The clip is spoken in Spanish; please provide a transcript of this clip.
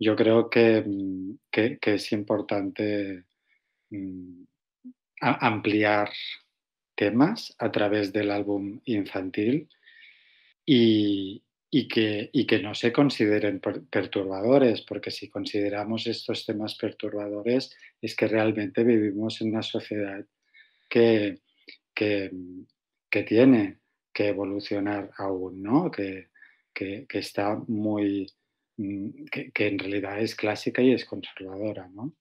yo creo que, mm, es importante mm, ampliar temas a través del álbum infantil y, que, que no se consideren perturbadores, porque si consideramos estos temas perturbadores es que realmente vivimos en una sociedad que, que, mm, tiene que evolucionar aún, que está muy Mm, que, en realidad es clásica y es conservadora, ¿no?